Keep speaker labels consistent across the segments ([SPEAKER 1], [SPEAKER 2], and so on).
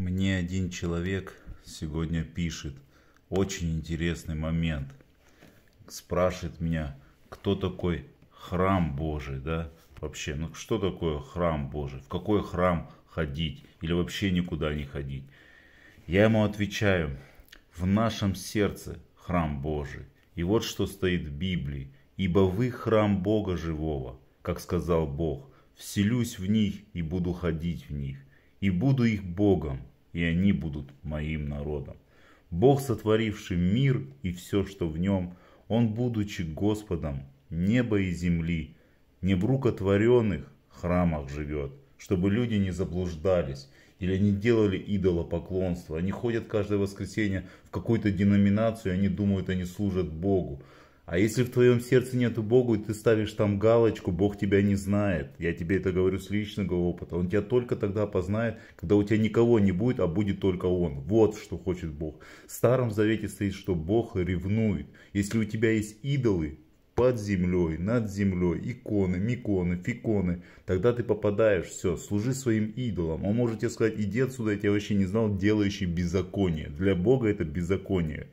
[SPEAKER 1] Мне один человек сегодня пишет. Очень интересный момент. Спрашивает меня, кто такой храм Божий, да? Вообще, ну что такое храм Божий? В какой храм ходить? Или вообще никуда не ходить? Я ему отвечаю, в нашем сердце храм Божий. И вот что стоит в Библии. Ибо вы храм Бога живого, как сказал Бог. Вселюсь в них и буду ходить в них и буду их Богом, и они будут моим народом. Бог, сотворивший мир и все, что в нем, Он, будучи Господом неба и земли, не в рукотворенных храмах живет, чтобы люди не заблуждались или не делали идолопоклонство. Они ходят каждое воскресенье в какую-то деноминацию, и они думают, они служат Богу. А если в твоем сердце нету Бога, и ты ставишь там галочку, Бог тебя не знает. Я тебе это говорю с личного опыта. Он тебя только тогда познает, когда у тебя никого не будет, а будет только Он. Вот что хочет Бог. В Старом Завете стоит, что Бог ревнует. Если у тебя есть идолы, под землей, над землей, иконы, миконы, фиконы. Тогда ты попадаешь, все, служи своим идолам. Он может тебе сказать, иди отсюда, я тебя вообще не знал, делающий беззаконие. Для Бога это беззаконие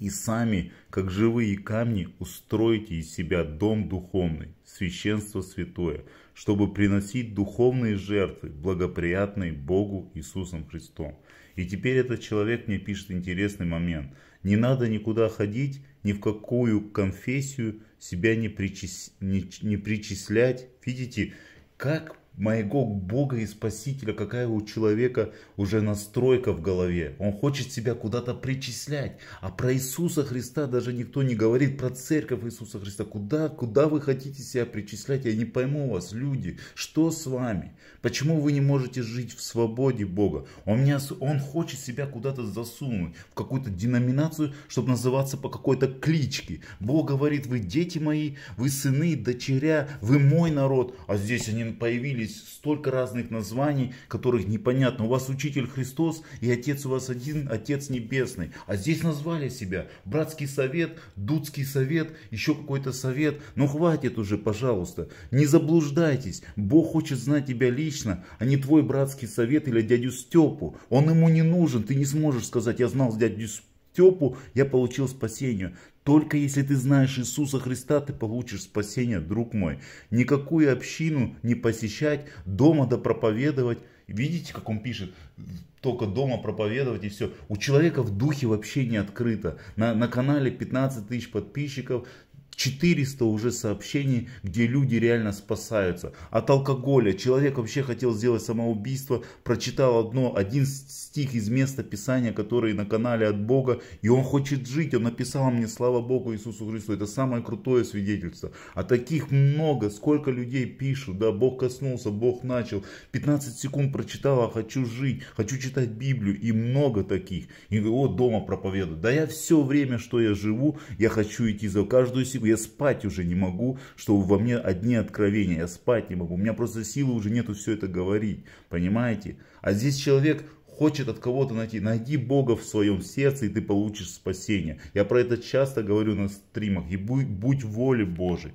[SPEAKER 1] и сами, как живые камни, устроите из себя дом духовный, священство святое, чтобы приносить духовные жертвы, благоприятные Богу Иисусом Христом. И теперь этот человек мне пишет интересный момент. Не надо никуда ходить, ни в какую конфессию себя не, причис... не, не причислять. Видите, как моего Бога и Спасителя, какая у человека уже настройка в голове. Он хочет себя куда-то причислять. А про Иисуса Христа даже никто не говорит, про церковь Иисуса Христа. Куда, куда вы хотите себя причислять? Я не пойму вас, люди, что с вами? Почему вы не можете жить в свободе Бога? Он, меня, он хочет себя куда-то засунуть, в какую-то деноминацию, чтобы называться по какой-то кличке. Бог говорит, вы дети мои, вы сыны, дочеря, вы мой народ. А здесь они появились здесь столько разных названий, которых непонятно. У вас учитель Христос и отец у вас один, отец небесный. А здесь назвали себя братский совет, дудский совет, еще какой-то совет. Ну хватит уже, пожалуйста. Не заблуждайтесь. Бог хочет знать тебя лично, а не твой братский совет или дядю Степу. Он ему не нужен. Ты не сможешь сказать, я знал дядю Степу, я получил спасение. Только если ты знаешь Иисуса Христа, ты получишь спасение, друг мой. Никакую общину не посещать, дома да проповедовать. Видите, как он пишет? Только дома проповедовать и все. У человека в духе вообще не открыто. На, на канале 15 тысяч подписчиков, 400 уже сообщений, где люди реально спасаются. От алкоголя. Человек вообще хотел сделать самоубийство, прочитал одно, один стих из места Писания, который на канале от Бога, и он хочет жить. Он написал мне, слава Богу Иисусу Христу. Это самое крутое свидетельство. А таких много, сколько людей пишут, да, Бог коснулся, Бог начал. 15 секунд прочитал, а хочу жить, хочу читать Библию. И много таких. И вот дома проповедую. Да я все время, что я живу, я хочу идти за каждую секунду я спать уже не могу, что во мне одни откровения, я спать не могу, у меня просто силы уже нету все это говорить, понимаете? А здесь человек хочет от кого-то найти. Найди Бога в своем сердце, и ты получишь спасение. Я про это часто говорю на стримах. И будь, будь воле Божией.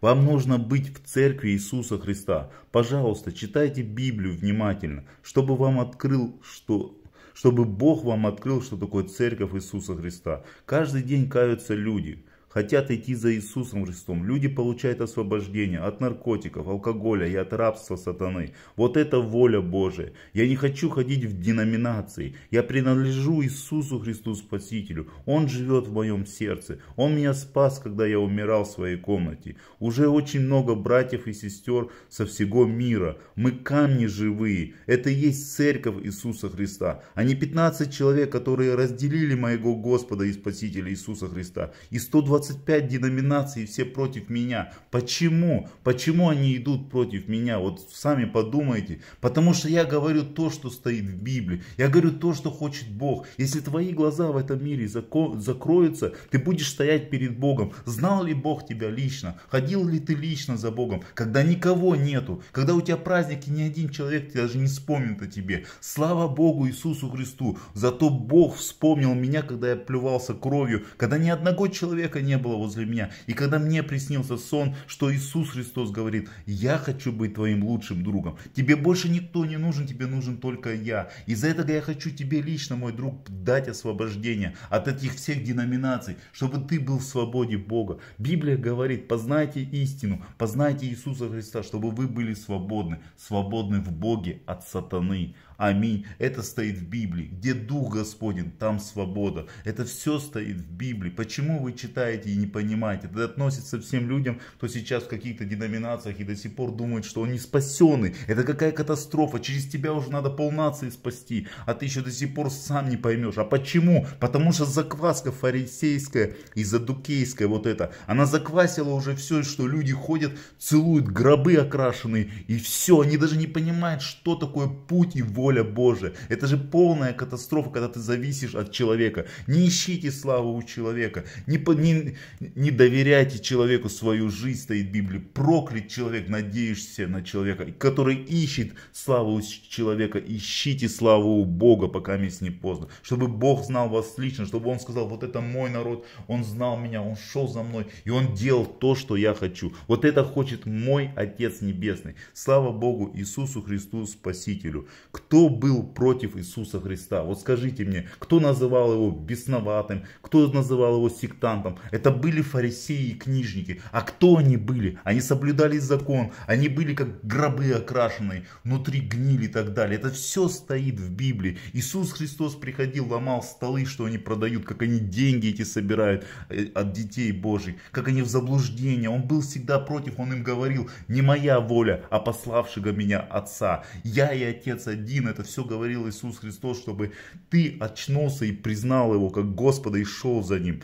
[SPEAKER 1] Вам нужно быть в церкви Иисуса Христа. Пожалуйста, читайте Библию внимательно, чтобы вам открыл, что чтобы Бог вам открыл, что такое церковь Иисуса Христа. Каждый день каются люди хотят идти за Иисусом Христом. Люди получают освобождение от наркотиков, алкоголя и от рабства сатаны. Вот это воля Божия. Я не хочу ходить в деноминации. Я принадлежу Иисусу Христу Спасителю. Он живет в моем сердце. Он меня спас, когда я умирал в своей комнате. Уже очень много братьев и сестер со всего мира. Мы камни живые. Это и есть церковь Иисуса Христа. А не 15 человек, которые разделили моего Господа и Спасителя Иисуса Христа. И 120 25 деноминаций, и все против меня. Почему? Почему они идут против меня? Вот сами подумайте. Потому что я говорю то, что стоит в Библии. Я говорю то, что хочет Бог. Если твои глаза в этом мире закроются, ты будешь стоять перед Богом. Знал ли Бог тебя лично? Ходил ли ты лично за Богом? Когда никого нету, когда у тебя праздники, ни один человек даже не вспомнит о тебе. Слава Богу Иисусу Христу. Зато Бог вспомнил меня, когда я плювался кровью, когда ни одного человека не не было возле меня. И когда мне приснился сон, что Иисус Христос говорит, я хочу быть твоим лучшим другом. Тебе больше никто не нужен, тебе нужен только я. Из-за этого я хочу тебе лично, мой друг, дать освобождение от этих всех деноминаций, чтобы ты был в свободе Бога. Библия говорит, познайте истину, познайте Иисуса Христа, чтобы вы были свободны, свободны в Боге от сатаны. Аминь. Это стоит в Библии. Где Дух Господень, там свобода. Это все стоит в Библии. Почему вы читаете читаете и не понимаете. Это относится всем людям, кто сейчас в каких-то деноминациях и до сих пор думает, что они спасены. Это какая катастрофа, через тебя уже надо полнации спасти, а ты еще до сих пор сам не поймешь. А почему? Потому что закваска фарисейская и задукейская вот это, она заквасила уже все, что люди ходят, целуют гробы окрашенные и все. Они даже не понимают, что такое путь и воля Божия. Это же полная катастрофа, когда ты зависишь от человека. Не ищите славу у человека, не, не, не доверяйте человеку свою жизнь, стоит в Библии, проклят человек, надеешься на человека, который ищет славу человека, ищите славу у Бога, пока месяц не поздно, чтобы Бог знал вас лично, чтобы Он сказал, вот это мой народ, Он знал меня, Он шел за мной, и Он делал то, что я хочу, вот это хочет мой Отец Небесный, слава Богу Иисусу Христу Спасителю, кто был против Иисуса Христа, вот скажите мне, кто называл его бесноватым, кто называл его сектантом, это были фарисеи и книжники. А кто они были? Они соблюдали закон. Они были как гробы окрашенные. Внутри гнили и так далее. Это все стоит в Библии. Иисус Христос приходил, ломал столы, что они продают, как они деньги эти собирают э, от детей Божьих, как они в заблуждение. Он был всегда против, он им говорил, не моя воля, а пославшего меня Отца. Я и Отец один. Это все говорил Иисус Христос, чтобы ты очнулся и признал его как Господа и шел за ним.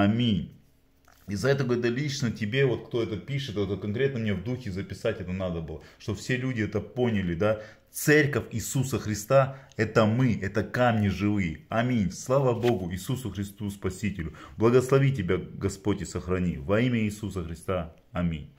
[SPEAKER 1] Аминь. И за это, говорит, лично тебе, вот кто это пишет, это конкретно мне в духе записать это надо было, чтобы все люди это поняли, да. Церковь Иисуса Христа – это мы, это камни живые. Аминь. Слава Богу, Иисусу Христу Спасителю. Благослови тебя, Господь, и сохрани. Во имя Иисуса Христа. Аминь.